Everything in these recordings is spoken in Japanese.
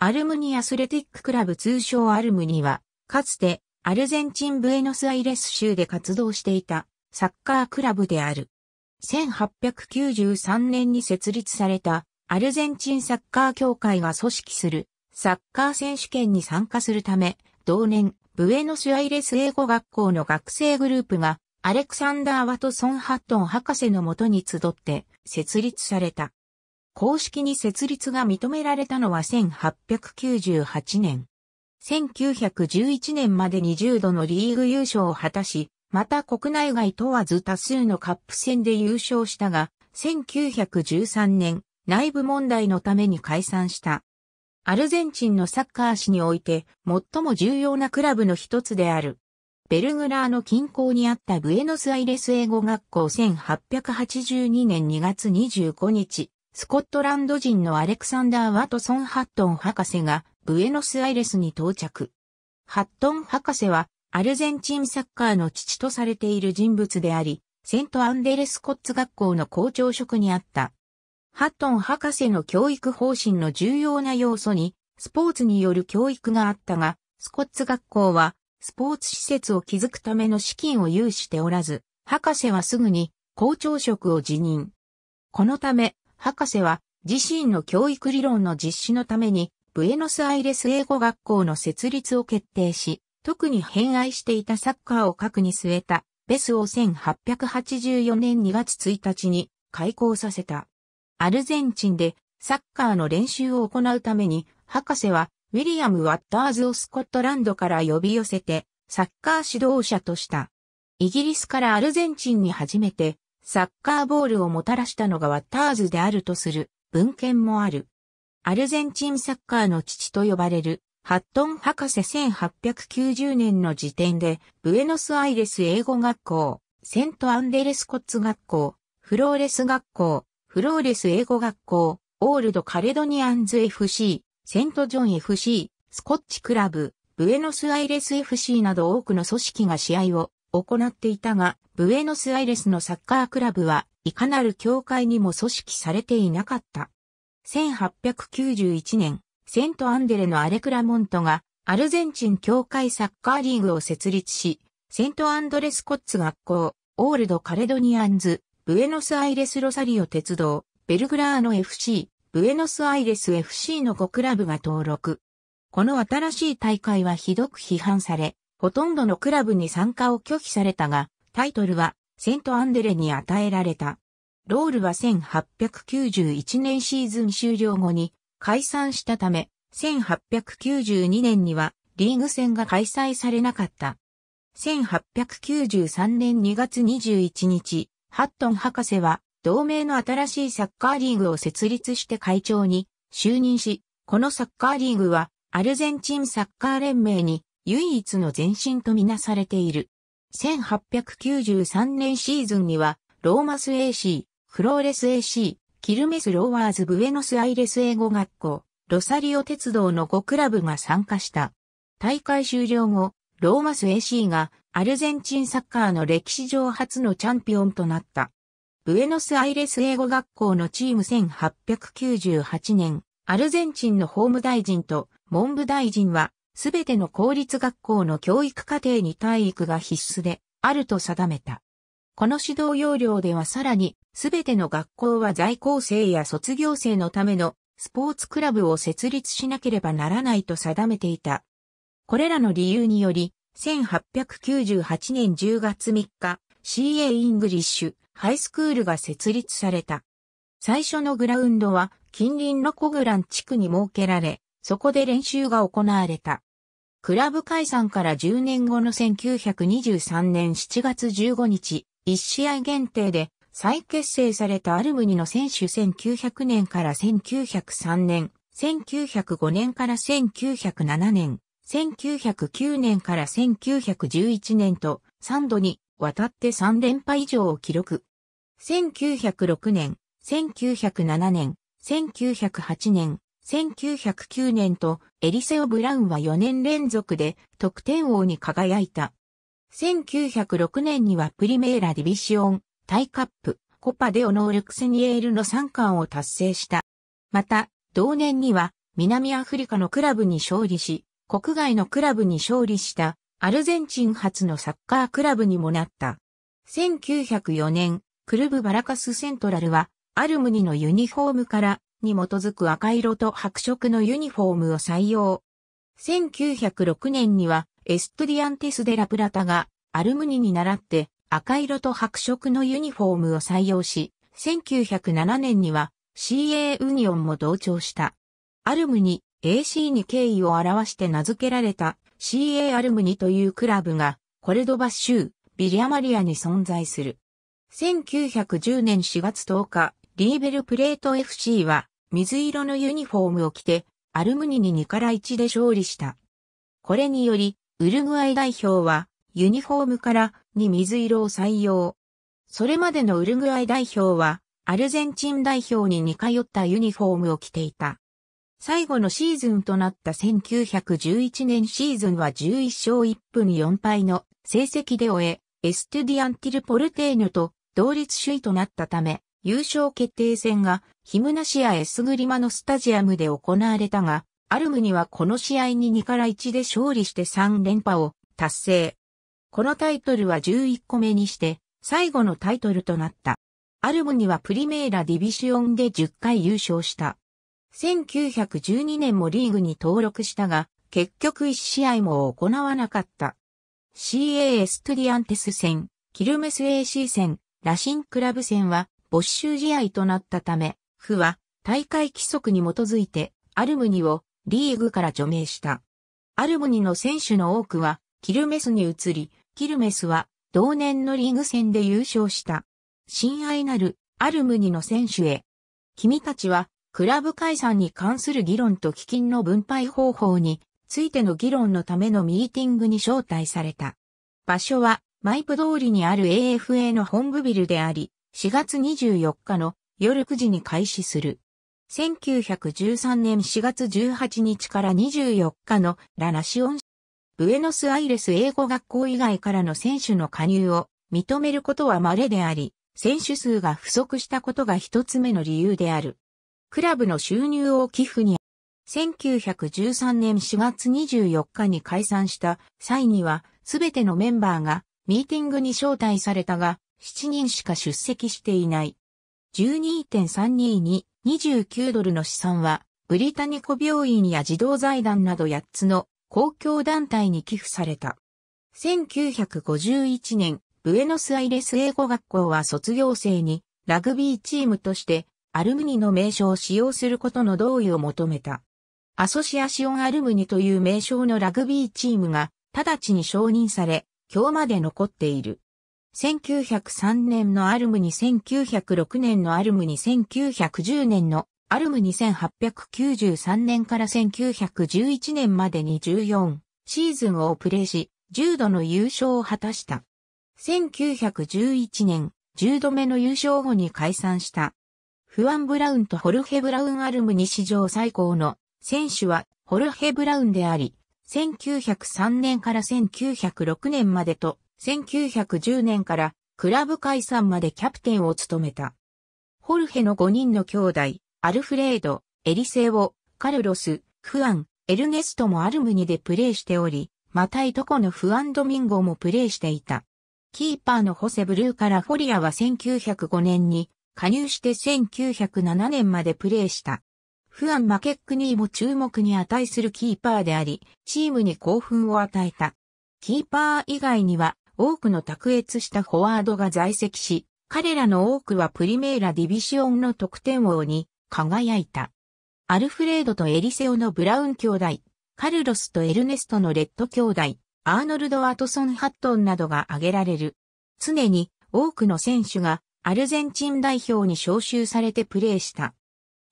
アルムニアスレティッククラブ通称アルムニは、かつてアルゼンチンブエノスアイレス州で活動していたサッカークラブである。1893年に設立されたアルゼンチンサッカー協会が組織するサッカー選手権に参加するため、同年ブエノスアイレス英語学校の学生グループがアレクサンダー・ワトソン・ハットン博士のもとに集って設立された。公式に設立が認められたのは1898年。1911年まで20度のリーグ優勝を果たし、また国内外問わず多数のカップ戦で優勝したが、1913年、内部問題のために解散した。アルゼンチンのサッカー史において最も重要なクラブの一つである。ベルグラーの近郊にあったブエノスアイレス英語学校1882年2月25日、スコットランド人のアレクサンダー・ワトソン・ハットン博士がブエノスアイレスに到着。ハットン博士はアルゼンチンサッカーの父とされている人物であり、セントアンデレスコッツ学校の校長職にあった。ハットン博士の教育方針の重要な要素に、スポーツによる教育があったが、スコッツ学校は、スポーツ施設を築くための資金を有しておらず、博士はすぐに校長職を辞任。このため、博士は自身の教育理論の実施のために、ブエノスアイレス英語学校の設立を決定し、特に偏愛していたサッカーを核に据えた、ベスを1884年2月1日に開校させた。アルゼンチンでサッカーの練習を行うために、博士はウィリアム・ワッターズをスコットランドから呼び寄せて、サッカー指導者とした。イギリスからアルゼンチンに初めてサッカーボールをもたらしたのがワッターズであるとする文献もある。アルゼンチンサッカーの父と呼ばれるハットン博士1890年の時点で、ブエノスアイレス英語学校、セントアンデレスコッツ学校、フローレス学校、フローレス英語学校、オールドカレドニアンズ FC、セントジョン FC、スコッチクラブ、ブエノスアイレス FC など多くの組織が試合を行っていたが、ブエノスアイレスのサッカークラブはいかなる協会にも組織されていなかった。1891年、セントアンデレのアレクラモントがアルゼンチン協会サッカーリーグを設立し、セントアンドレスコッツ学校、オールドカレドニアンズ、ブエノスアイレスロサリオ鉄道、ベルグラーノ FC、ブエノスアイレス FC の5クラブが登録。この新しい大会はひどく批判され、ほとんどのクラブに参加を拒否されたが、タイトルはセントアンデレに与えられた。ロールは1891年シーズン終了後に解散したため、1892年にはリーグ戦が開催されなかった。1893年2月21日、ハットン博士は同盟の新しいサッカーリーグを設立して会長に就任し、このサッカーリーグはアルゼンチンサッカー連盟に唯一の前身とみなされている。1893年シーズンには、ローマス AC、フローレス AC、キルメス・ローワーズ・ブエノス・アイレス英語学校、ロサリオ鉄道の5クラブが参加した。大会終了後、ローマス AC がアルゼンチンサッカーの歴史上初のチャンピオンとなった。ブエノスアイレス英語学校のチーム1898年、アルゼンチンの法務大臣と文部大臣はすべての公立学校の教育課程に体育が必須であると定めた。この指導要領ではさらに、すべての学校は在校生や卒業生のためのスポーツクラブを設立しなければならないと定めていた。これらの理由により、1898年10月3日、CA イングリッシュハイスクールが設立された。最初のグラウンドは近隣のコグラン地区に設けられ、そこで練習が行われた。クラブ解散から10年後の1923年7月15日、1試合限定で再結成されたアルムニの選手1900年から1903年、1905年から1907年、1909年から1911年と3度にわたって3連覇以上を記録。1906年、1907年、1908年、1909年とエリセオ・ブラウンは4年連続で得点王に輝いた。1906年にはプリメーラ・ディビシオン、タイカップ、コパ・デオ・ノールクセニエールの3冠を達成した。また、同年には南アフリカのクラブに勝利し、国外のクラブに勝利したアルゼンチン初のサッカークラブにもなった。1904年、クルブ・バラカス・セントラルはアルムニのユニフォームからに基づく赤色と白色のユニフォームを採用。1906年にはエストゥディアンテス・デ・ラ・プラタがアルムニに倣って赤色と白色のユニフォームを採用し、1907年には CA ウニオンも同調した。アルムニ AC に敬意を表して名付けられた CA アルムニというクラブがコルドバ州ビリアマリアに存在する。1910年4月10日、リーベルプレート FC は水色のユニフォームを着て、アルムニに2から1で勝利した。これにより、ウルグアイ代表は、ユニフォームからに水色を採用。それまでのウルグアイ代表は、アルゼンチン代表に似通ったユニフォームを着ていた。最後のシーズンとなった1911年シーズンは11勝1分4敗の成績で終え、エストゥディアンティルポルテーヌと同率首位となったため、優勝決定戦がヒムナシア・エスグリマのスタジアムで行われたが、アルムにはこの試合に2から1で勝利して3連覇を達成。このタイトルは11個目にして最後のタイトルとなった。アルムにはプリメーラ・ディビシオンで10回優勝した。1912年もリーグに登録したが、結局1試合も行わなかった。CA エストゥディアンテス戦、キルメス AC 戦、ラシンクラブ戦は没収試合となったため、府は大会規則に基づいてアルムニをリーグから除名した。アルムニの選手の多くはキルメスに移り、キルメスは同年のリーグ戦で優勝した。親愛なるアルムニの選手へ。君たちはクラブ解散に関する議論と基金の分配方法についての議論のためのミーティングに招待された。場所はマイプ通りにある AFA の本部ビルであり、4月24日の夜9時に開始する。1913年4月18日から24日のラナシオン、ブエノスアイレス英語学校以外からの選手の加入を認めることは稀であり、選手数が不足したことが一つ目の理由である。クラブの収入を寄付に、1913年4月24日に解散した際には、すべてのメンバーがミーティングに招待されたが、7人しか出席していない。12.322、29ドルの資産は、ブリタニコ病院や児童財団など8つの公共団体に寄付された。1951年、ブエノスアイレス英語学校は卒業生にラグビーチームとしてアルムニの名称を使用することの同意を求めた。アソシアシオンアルムニという名称のラグビーチームが直ちに承認され、今日まで残っている。1903年のアルムに1906年のアルムに1910年のアルムに1 8 9 3年から1911年までに14シーズンをプレーし、10度の優勝を果たした。1911年、10度目の優勝後に解散した。フアン・ブラウンとホルヘ・ブラウン・アルムに史上最高の選手はホルヘ・ブラウンであり、1903年から1906年までと1910年からクラブ解散までキャプテンを務めた。ホルヘの5人の兄弟、アルフレード、エリセオ、カルロス、フアン、エルネストもアルムニでプレーしており、またいとこのフアンドミンゴもプレーしていた。キーパーのホセブルーからフォリアは1905年に加入して1907年までプレーした。フアン・マケックニーも注目に値するキーパーであり、チームに興奮を与えた。キーパー以外には多くの卓越したフォワードが在籍し、彼らの多くはプリメーラディビシオンの得点王に輝いた。アルフレードとエリセオのブラウン兄弟、カルロスとエルネストのレッド兄弟、アーノルド・アトソン・ハットンなどが挙げられる。常に多くの選手がアルゼンチン代表に招集されてプレーした。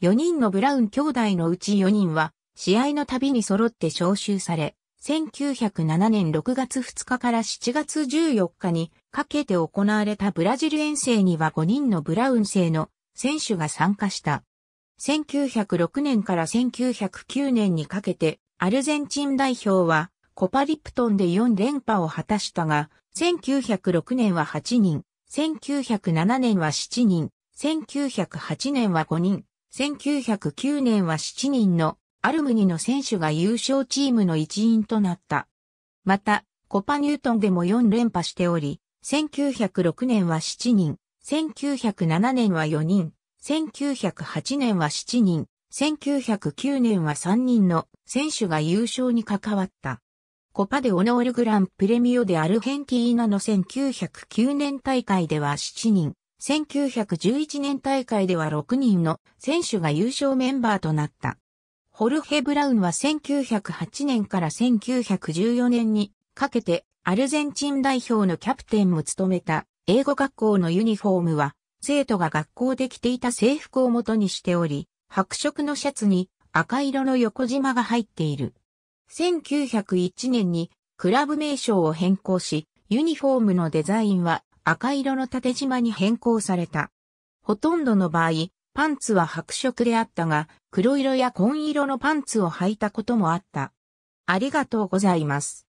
4人のブラウン兄弟のうち4人は試合の度に揃って招集され、1907年6月2日から7月14日にかけて行われたブラジル遠征には5人のブラウン製の選手が参加した。1906年から1909年にかけてアルゼンチン代表はコパリプトンで4連覇を果たしたが、1906年は8人、1907年は7人、1908年は5人、1909年は7人のアルムニの選手が優勝チームの一員となった。また、コパニュートンでも4連覇しており、1906年は7人、1907年は4人、1908年は7人、1909年は3人の選手が優勝に関わった。コパでオノールグランプレミオでアルヘンティーナの1909年大会では7人、1911年大会では6人の選手が優勝メンバーとなった。ホルヘ・ブラウンは1908年から1914年にかけてアルゼンチン代表のキャプテンも務めた英語学校のユニフォームは生徒が学校で着ていた制服を元にしており、白色のシャツに赤色の横縞が入っている。1901年にクラブ名称を変更し、ユニフォームのデザインは赤色の縦縞に変更された。ほとんどの場合、パンツは白色であったが、黒色や紺色のパンツを履いたこともあった。ありがとうございます。